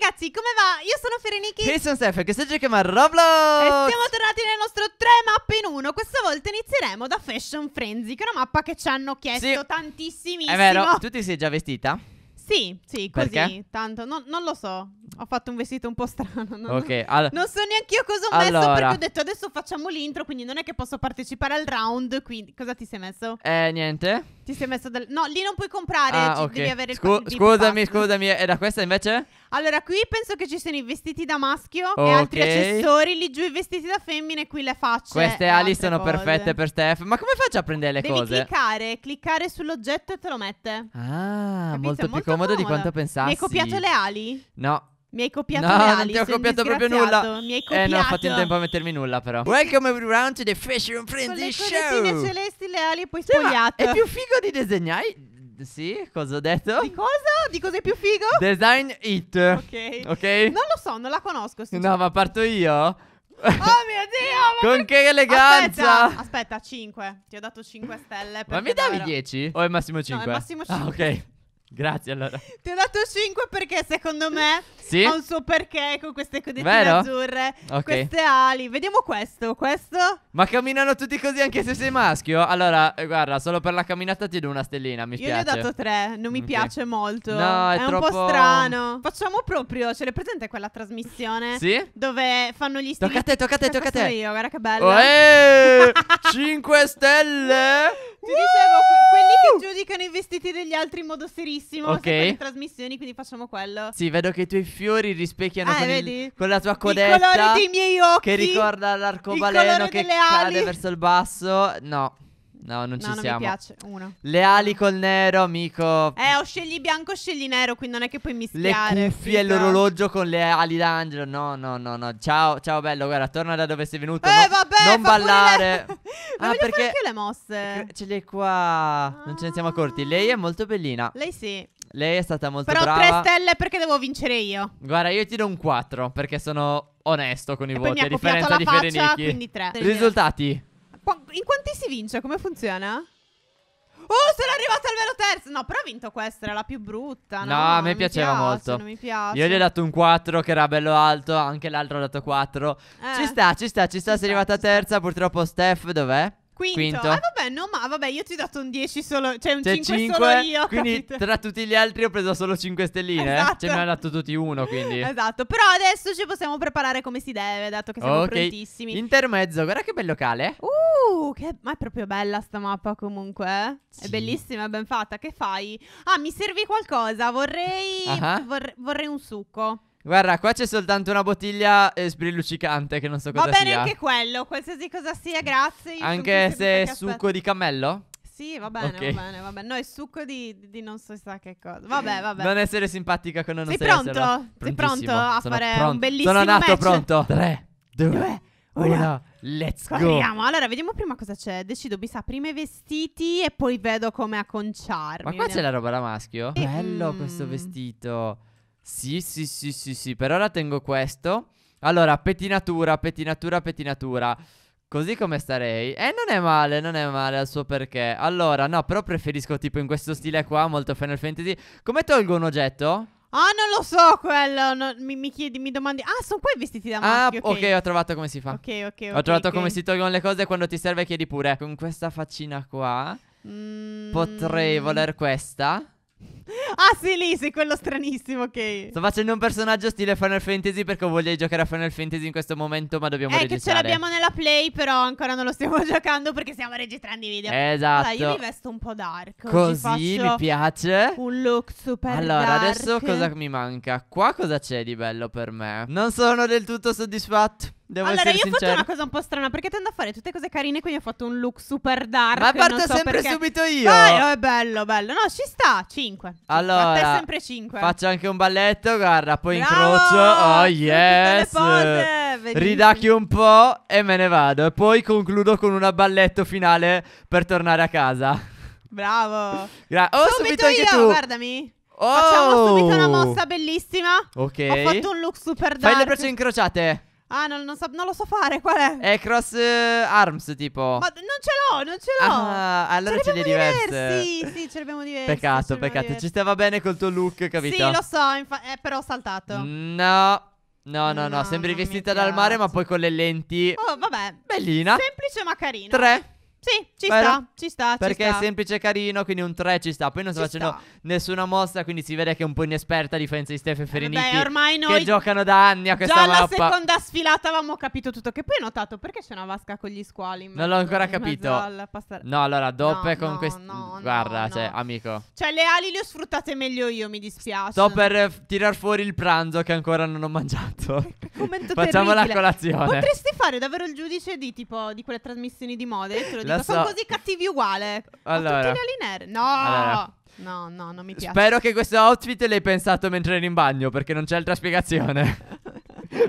ragazzi, come va? Io sono Fereniki E sono Steph, che si chiama Roblox E siamo tornati nel nostro 3 mappe in 1 Questa volta inizieremo da Fashion Frenzy Che è una mappa che ci hanno chiesto sì. tantissimi. È vero, tu ti sei già vestita? Sì, sì, così, Perché? tanto, non, non lo so ho fatto un vestito un po' strano. Non, okay, all- non so neanche io cosa ho messo perché ho detto adesso facciamo l'intro, quindi non è che posso partecipare al round. Quindi cosa ti sei messo? Eh, niente. Ti sei messo del... No, lì non puoi comprare, ah, ci, okay. devi avere Scu- il Scusami, scusami, e da questa invece? Allora, qui penso che ci siano i vestiti da maschio okay. e altri accessori, lì giù i vestiti da femmina e qui le facce. Queste ali sono cose. perfette per Steph. Ma come faccio a prendere le devi cose? Devi cliccare, cliccare sull'oggetto e te lo mette. Ah, molto, molto più comodo comoda. di quanto pensassi. Mi hai copiato le ali? No. Mi hai copiato No, non ti ho copiato proprio nulla. Mi hai eh, copiato. Eh, non ho fatto in tempo a mettermi nulla, però. Welcome everyone to the Fashion Friendly Show. Con le celesti, le ali e poi sì, È più figo di disegnare... Sì, cosa ho detto? Di cosa? Di cosa è più figo? Design it. Ok. Ok? Non lo so, non la conosco. No, ma parto io? Oh mio dio! Con che eleganza! Aspetta, aspetta, 5. Ti ho dato 5 stelle. Ma mi davi davvero... 10? O è massimo 5? No, è massimo 5. Ah, ok. Grazie allora. Ti ho dato 5 perché secondo me sì? ha un suo perché con queste codettine azzurre, okay. queste ali. Vediamo questo, questo. Ma camminano tutti così anche se sei maschio? Allora, eh, guarda, solo per la camminata ti do una stellina, mi Io piace. Io ne ho dato 3, non mi okay. piace molto. No, è, è troppo... un po' strano. Facciamo proprio, ce l'hai presente quella trasmissione? Sì? Dove fanno gli stili... Toccate, toccate, cioè, toccate. Io, guarda che bello. 5 eh! stelle! Ti dicevo, que- quelli che giudicano i vestiti degli altri in modo serissimo Ok. seguono le trasmissioni, quindi facciamo quello. Sì, vedo che i tuoi fiori rispecchiano Eh, con, il- vedi? con la tua codetta. Il colore dei miei occhi. Che ricorda l'arcobaleno che delle ali. cade verso il basso. No. No, non no, ci non siamo. mi piace. Uno. Le ali col nero, amico. Eh, o scegli bianco o scegli nero, quindi non è che puoi mischiare. Le cuffie e l'orologio con le ali d'angelo. No, no, no, no. Ciao, ciao bello, guarda, torna da dove sei venuto. Eh, no, vabbè, non ballare. Le... non ah, perché fare più le mosse. Ce le qua. Non ce ne siamo accorti. Lei è molto bellina. Lei sì. Lei è stata molto Però brava. Però tre stelle perché devo vincere io. Guarda, io ti do un 4 perché sono onesto con i e voti, a differenza di faccia, Ferenichi. Risultati in quanti si vince? Come funziona? Oh, sono arrivata al vero terzo. No, però ho vinto questa, era la più brutta. No, no a me piaceva piace, molto. Non mi piace. Io gli ho dato un 4 che era bello alto, anche l'altro ha dato 4. Eh. Ci sta, ci sta, ci sta, ci sei sta, arrivata terza. Sta. Purtroppo Steph dov'è? Quinto. Quinto. Ah, vabbè, no, ma vabbè, io ti ho dato un 10 solo, cioè un cioè 5, 5 solo io. Quindi capito? tra tutti gli altri ho preso solo 5 stelline. Eh? Esatto. Cioè, mi hanno dato tutti uno, quindi. Esatto. Però adesso ci possiamo preparare come si deve, dato che siamo okay. prontissimi. Intermezzo, guarda che bel locale. Uh, che... ma è proprio bella sta mappa comunque. Eh? Sì. È bellissima, è ben fatta. Che fai? Ah, mi servi qualcosa? Vorrei. Uh-huh. Vorrei, vorrei un succo. Guarda, qua c'è soltanto una bottiglia eh, sbrilluccicante che non so cosa sia. Va bene sia. anche quello, qualsiasi cosa sia, grazie. Io anche se è succo aspetto. di cammello? Sì, va bene, okay. va bene, va bene. No, è succo di, di non so sa che cosa. Vabbè, vabbè. Non essere simpatica con non Sei pronto? Sei pronto a Sono fare pronto. un bellissimo Sono nato match. pronto. 3, 2, 1. Let's Corriamo. go. Allora, vediamo prima cosa c'è. Decido, mi sa, prima i vestiti e poi vedo come acconciarmi. Ma qua c'è la roba da maschio? E... Ehm. Bello mm. questo vestito. Sì, sì, sì, sì, sì, per ora tengo questo. Allora, pettinatura, pettinatura, pettinatura. Così come starei? Eh, non è male, non è male al suo perché. Allora, no, però preferisco tipo in questo stile qua, molto Final Fantasy. Come tolgo un oggetto? Ah, non lo so quello. No, mi, mi, chiedi, mi domandi. Ah, sono quei vestiti da maschio. Ah, okay. ok, ho trovato come si fa. Ok, ok. Ho trovato okay. come si tolgono le cose quando ti serve, chiedi pure. Con questa faccina qua. Mm. Potrei voler questa ah sì, lì, sì, quello stranissimo ok. Sto facendo un personaggio stile Final Fantasy perché voglio giocare a Final Fantasy in questo momento, ma dobbiamo eh, registrare. Eh, che ce l'abbiamo nella play, però ancora non lo stiamo giocando perché stiamo registrando i video. Esatto. Allora, io esatto. mi vesto un po' dark. Così, mi piace. Un look super Allora, dark. adesso cosa mi manca? Qua cosa c'è di bello per me? Non sono del tutto soddisfatto. Devo allora, io ho fatto una cosa un po' strana perché tendo a fare tutte cose carine, quindi ho fatto un look super dark. Ma parto so sempre perché... subito io. Vai, oh, è bello, bello. No, ci sta. 5. Allora, a te sempre 5. Faccio anche un balletto, guarda, poi Bravo! incrocio. Oh, yes. Ridacchio un po' e me ne vado. E poi concludo con un balletto finale per tornare a casa. Bravo. Gra- oh, subito, subito anche io, tu. guardami. Oh. Facciamo subito una mossa bellissima. Ok. Ho fatto un look super dark. Fai le braccia incrociate. Ah, non, non, so, non, lo so fare, qual è? È cross eh, arms, tipo. Ma non ce l'ho, non ce l'ho. Ah, allora ce, ce ne diverse. diversi. Sì, ce ne abbiamo diversi. Peccato, peccato. Diversi. Ci stava bene col tuo look, capito? Sì, lo so, eh, però ho saltato. No. No, no, no, no sembri vestita dal mare ma poi con le lenti. Oh, vabbè. Bellina. Semplice ma carina. Tre. Sì, ci Beh, sta, ci sta. Perché ci sta. è semplice e carino, quindi un 3 ci sta. Poi non sta ci facendo sta. nessuna mossa, quindi si vede che è un po' inesperta a difensa di Stefano eh, Ferenitti. Beh, ormai noi. Che giocano da anni a questa già mappa. Già alla seconda sfilata avevamo capito tutto. Che poi ho notato perché c'è una vasca con gli squali. non l'ho ancora capito. No, allora, doppe no, con no, questo. No, Guarda, cioè, amico. Cioè, le ali le ho sfruttate meglio io, mi dispiace. Sto per eh, tirar fuori il pranzo che ancora non ho mangiato. Commento Facciamo terribile. la colazione. Potresti fare davvero il giudice di tipo di quelle trasmissioni di moda. Te lo capito. Sono così cattivi uguale. Allora. Ho tutti gli ali No. Allora. No, no, non mi piace. Spero che questo outfit l'hai pensato mentre eri in bagno, perché non c'è altra spiegazione.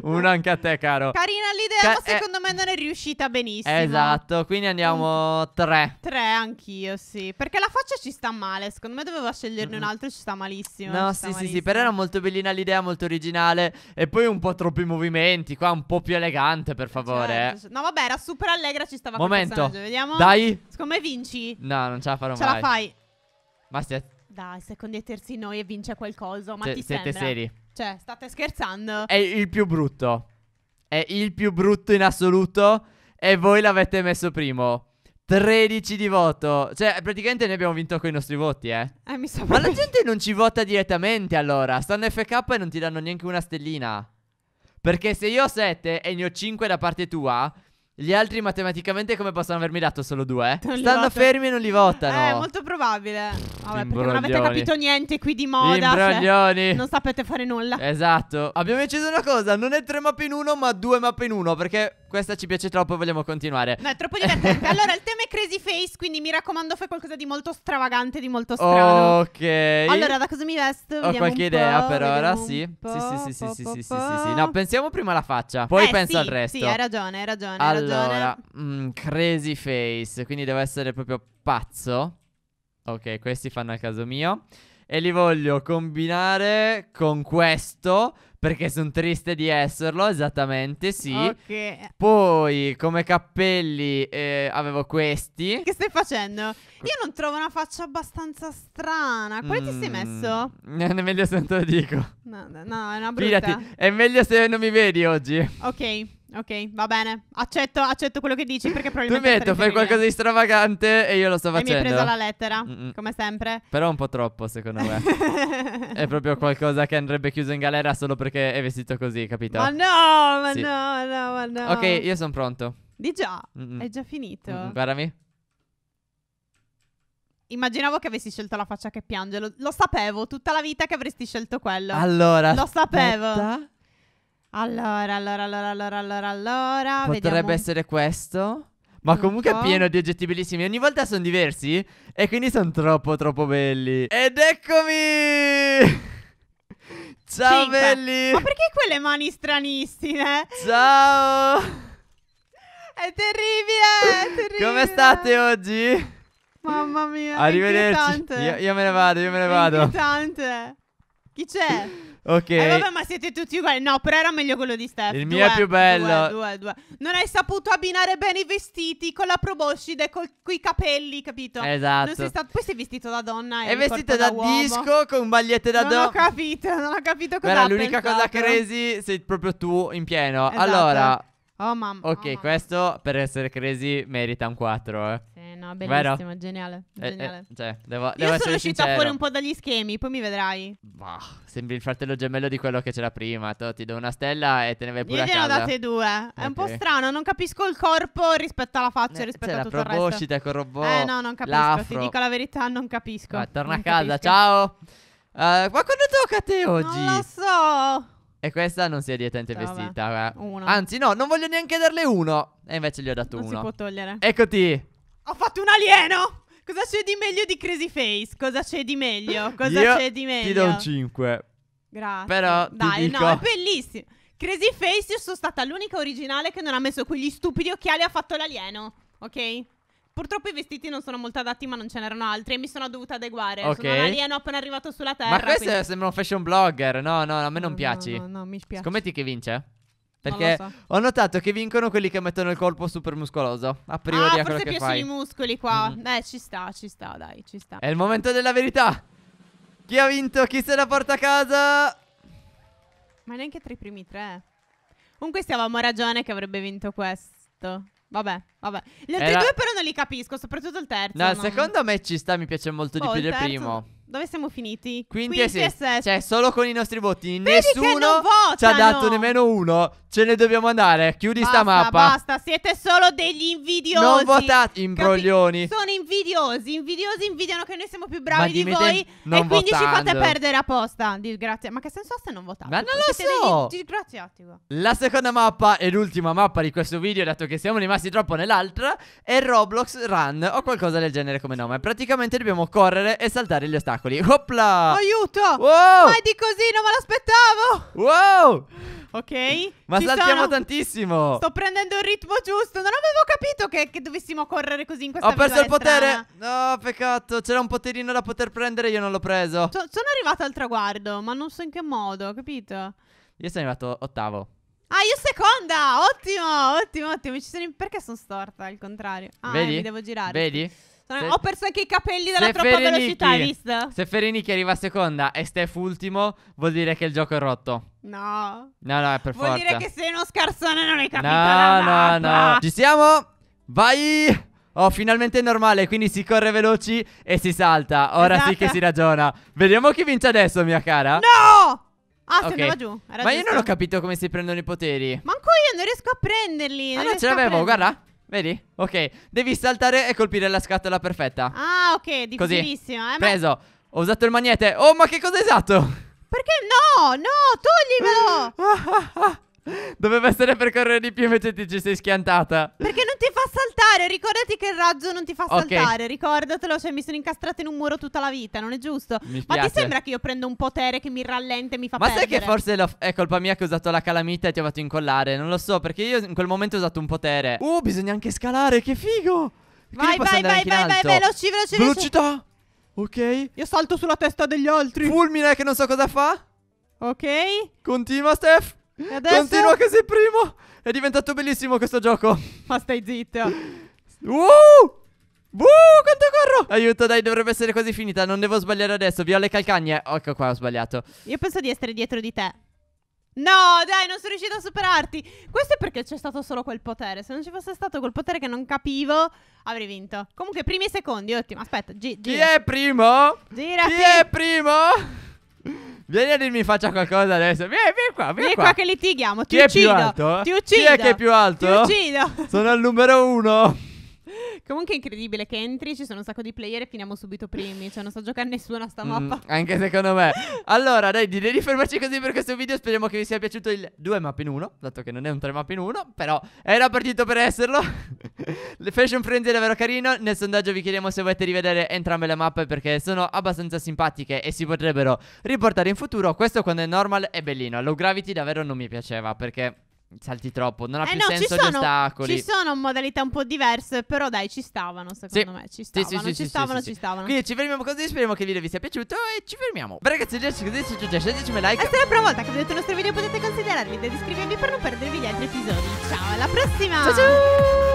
Uno anche a te, caro. Carina l'idea, Ca- ma eh. secondo eh... me non è riuscita benissimo. Esatto, quindi andiamo tre. Tre anch'io, sì. Perché la faccia ci sta male. Secondo me dovevo sceglierne un mm. altro, ci sta malissimo. No, sì, sta sì, malissimo. sì. Però era molto bellina l'idea, molto originale. E poi un po' troppi movimenti. Qua un po' più elegante, per cioè, favore. Certo. No, vabbè, era super allegra, ci stava Momento. Vediamo. Dai. Secondo vinci. No, non ce la farò ce mai. Ce la fai. Ma stia... Dai, secondi e terzi noi e vince qualcosa. Ma se, ti siete seri. Cioè, state scherzando? È il più brutto. È il più brutto in assoluto. E voi l'avete messo primo. 13 di voto. Cioè, praticamente noi abbiamo vinto con i nostri voti, eh. eh mi so Ma la gente non ci vota direttamente allora. Stanno FK e non ti danno neanche una stellina. Perché se io ho 7 e ne ho 5 da parte tua, gli altri matematicamente come possono avermi dato solo due? Eh? Stanno fermi e non li votano. Eh, molto probabile. Vabbè, perché non avete capito niente qui di moda. Cioè, Imbroglioni. non sapete fare nulla. Esatto. Abbiamo deciso una cosa, non è tre mappe in uno, ma due mappe in uno, perché questa ci piace troppo e vogliamo continuare. No, è troppo divertente. allora, il tema è Crazy Face, quindi mi raccomando, fai qualcosa di molto stravagante, di molto strano. Ok. Allora, da cosa mi vesto? Ho qualche idea per ora, sì. Sì, sì, sì, sì, sì, sì, sì, sì, No, pensiamo prima alla faccia, eh poi eh, penso sì, al resto. Sì, hai ragione, hai ragione, allora, ragione. Mm, crazy Face, quindi devo essere proprio pazzo. Ok, questi fanno al caso mio. E li voglio combinare con questo perché sono triste di esserlo, esattamente, sì. Ok. Poi, come cappelli, eh, avevo questi. Che stai facendo? Io non trovo una faccia abbastanza strana. Quale ti sei mm. messo? Eh, È meglio se non te lo dico. No, no, no, è una brutta. Fidati, è meglio se non mi vedi oggi. Ok ok, va bene. Accetto, accetto quello che dici perché probabilmente... Tu mi hai detto fai qualcosa di stravagante e io lo sto facendo. E mi hai preso la lettera, Mm-mm. come sempre. Però un po' troppo, secondo me. è proprio qualcosa che andrebbe chiuso in galera solo perché è vestito così, capito? Ma no, ma sì. no, no, ma no. Ok, io sono pronto. Di già, Mm-mm. è mm. già finito. Mm-mm. Guardami. Immaginavo che avessi scelto la faccia che piange. Lo, lo, sapevo tutta la vita che avresti scelto quello. Allora. Lo sapevo. Aspetta. Allora, allora, allora, allora, allora, allora. Potrebbe vediamo. essere questo. Ma comunque è pieno di oggetti bellissimi. Ogni volta sono diversi. E quindi sono troppo, troppo belli. Ed eccomi! Ciao Cinque. belli! Ma perché quelle mani stranissime? Ciao! È terribile, è terribile! Come state oggi? Mamma mia, Arrivederci. Io, io, me ne vado, io me ne vado. È inquietante. Chi c'è? Ok. Eh, vabbè, ma siete tutti uguali. No, però era meglio quello di Steph. Il due, mio è più bello. Due, due, due. Non hai saputo abbinare bene i vestiti con la proboscide, con i capelli, capito? Esatto. Stato... Poi sei vestito da donna. È vestito da, da disco con magliette da donna. Non do... ho capito, non ho capito cosa. Era l'unica cosa crazy sei proprio tu in pieno. Esatto. Allora. Oh mamma. Ok, oh, mamma. questo per essere crazy merita un 4, eh bellissima, bellissima, Vero? geniale. geniale. Eh, eh, cioè, devo, Io devo sono essere riuscita sincero. fuori un po' dagli schemi, poi mi vedrai. Bah, sembri il fratello gemello di quello che c'era prima. To, ti do una stella e te ne vai pure Io a casa. Io ne ho date due. È un po' strano, non capisco il corpo rispetto alla faccia, eh, rispetto cioè, a tutto il resto. robot. Eh, no, non capisco. L'afro. Ti dico la verità, non capisco. Ah, torna non a casa, capisco. ciao. Uh, ma quando tocca a te oggi? Non lo so. E questa non si è dietente cioè, vestita. Uno. Anzi, no, non voglio neanche darle uno. E invece gli ho dato non uno. Non si può togliere. Eccoti. Ho fatto un alieno! Cosa c'è di meglio di Crazy Face? Cosa c'è di meglio? Cosa Io c'è di meglio? Ti do un 5. Grazie. Però Dai, dico... no, è bellissimo. Crazy Face, io sono stata l'unica originale che non ha messo quegli stupidi occhiali e ha fatto l'alieno, ok? Purtroppo i vestiti non sono molto adatti, ma non ce n'erano altri e mi sono dovuta adeguare. Ok. Sono un alieno appena arrivato sulla Terra. Ma questo quindi... sembra un fashion blogger. No, no, a me non no, piaci. No, no, no mi spiace. Scommetti che vince? Perché so. ho notato che vincono quelli che mettono il colpo super muscoloso. A priori ah, a quello che fai. forse piacciono i muscoli qua. Mm. Beh, ci sta, ci sta, dai, ci sta. È il momento della verità. Chi ha vinto? Chi se la porta a casa? Ma neanche tra i primi tre. Comunque avevamo ragione che avrebbe vinto questo. Vabbè, vabbè. Gli altri Era... due però non li capisco, soprattutto il terzo. No, non... secondo me ci sta, mi piace molto oh, di boh, più del terzo... primo. Dove siamo finiti? Quinti, Quinti e sesto. Cioè, solo con i nostri voti. Vedi nessuno ci ha dato nemmeno uno. Ce ne dobbiamo andare. Chiudi basta, sta mappa. Basta, siete solo degli invidiosi. Non votate, imbroglioni. Capi? Sono invidiosi. Invidiosi invidiano che noi siamo più bravi di voi. E votando. quindi ci fate perdere apposta. Disgrazia. Ma che senso ha se non votate? Ma non Perché lo so. Disgraziati. La seconda mappa e l'ultima mappa di questo video, dato che siamo rimasti troppo nell'altra, è Roblox Run o qualcosa del genere come nome. Praticamente dobbiamo correre e saltare gli ostacoli ostacoli. Opla! Aiuto! Wow! Ma è di così, non me l'aspettavo! Wow! Ok? Ma Ci saltiamo sono... tantissimo! Sto prendendo il ritmo giusto. Non avevo capito che, che dovessimo correre così in questa Ho perso il potere! No, peccato. C'era un poterino da poter prendere, io non l'ho preso. So, sono arrivato al traguardo, ma non so in che modo, capito? Io sono arrivato ottavo. Ah, io seconda! Ottimo, ottimo, ottimo. Sono in... Perché sono storta al contrario? Ah, Vedi? Eh, mi devo girare. Vedi? Se, ho perso anche i capelli dalla troppa Ferenicchi, velocità, hai visto? Se Ferenichi arriva a seconda e Steph ultimo, vuol dire che il gioco è rotto. No. No, no, è per vuol forza. Vuol dire che sei uno scarsone non hai capito No, no, no. Ci siamo? Vai! Oh, finalmente è normale, quindi si corre veloci e si salta. Ora esatto. sì che esatto. si ragiona. Vediamo chi vince adesso, mia cara. No! Ah, okay. andava giù. Era Ma giusto. io non ho capito come si prendono i poteri. Manco io, non riesco a prenderli. Ah, non no, ce l'avevo, guarda. Vedi? Ok, devi saltare e colpire la scatola perfetta. Ah, ok, difficilissimo. Così. Eh, Preso. Ma... Ho usato il magnete. Oh, ma che cosa hai usato? Perché no? No, toglimelo! Ah, ah, ah. Doveva essere per correre di più, invece ti ci sei schiantata. Perché non ti fa saltare? Ricordati che il raggio non ti fa Ok. saltare. Ricordatelo, cioè mi sono incastrata in un muro tutta la vita, non è giusto. Mi Ma ti sembra che io prendo un potere che mi rallenta e mi fa Ma sai che forse l'ho- è colpa mia che ho usato la calamita e ti ho fatto incollare? Non lo so, perché io in quel momento ho usato un potere. Uh, bisogna anche scalare, che figo! Quindi Vai, vai, vai, vai, vai, veloci, veloci, veloci. Velocità! Ok. Io salto sulla testa degli altri. Fulmine che non so cosa fa. Ok. Continua, Steph. E adesso... Continua così primo. È diventato bellissimo questo gioco. Ma stai zitto. Uh! Uh, quanto corro! Aiuto, dai, dovrebbe essere quasi finita. Non devo sbagliare adesso. Vi ho le calcagne. Ecco qua, ho sbagliato. Io penso di essere dietro di te. No, dai, non sono riuscito a superarti. Questo è perché c'è stato solo quel potere. Se non ci fosse stato quel potere che non capivo, avrei vinto. Comunque, primi e secondi, ottimo. Aspetta, gi- gira. Chi è primo? Gira. Chi è primo? Vieni a dirmi faccia qualcosa adesso. Vieni, vieni qua, vieni, vieni qua. qua che litighiamo. Ti Chi uccido. È più alto? Ti uccido. Chi è che è più alto? Ti uccido. Sono al numero uno. Comunque è incredibile che entri, ci sono un sacco di player e finiamo subito primi. Cioè, non sta so giocando nessuno a sta mm, mappa. Mm, anche secondo me. allora, dai, direi di fermarci così per questo video. Speriamo che vi sia piaciuto il 2 map in 1. Dato che non è un 3 map in 1, però era partito per esserlo. Le fashion friendly è davvero carino. Nel sondaggio vi chiediamo se volete rivedere entrambe le mappe perché sono abbastanza simpatiche e si potrebbero riportare in futuro. Questo quando è normal è bellino. Low gravity davvero non mi piaceva perché salti troppo, non ha eh più no, senso ci sono, ostacoli. Ci sono modalità un po' diverse, però dai, ci stavano, secondo sì. me, ci stavano, sì, sì, ci stavano, ci stavano. Quindi ci fermiamo così, speriamo che il video vi sia piaciuto e ci fermiamo. Beh, ragazzi, adesso così se già scendetemi like. E se è la prima volta che vedete il nostro video potete considerarli ed iscrivervi per non perdervi gli altri episodi. Ciao, alla prossima! Ciao ciao!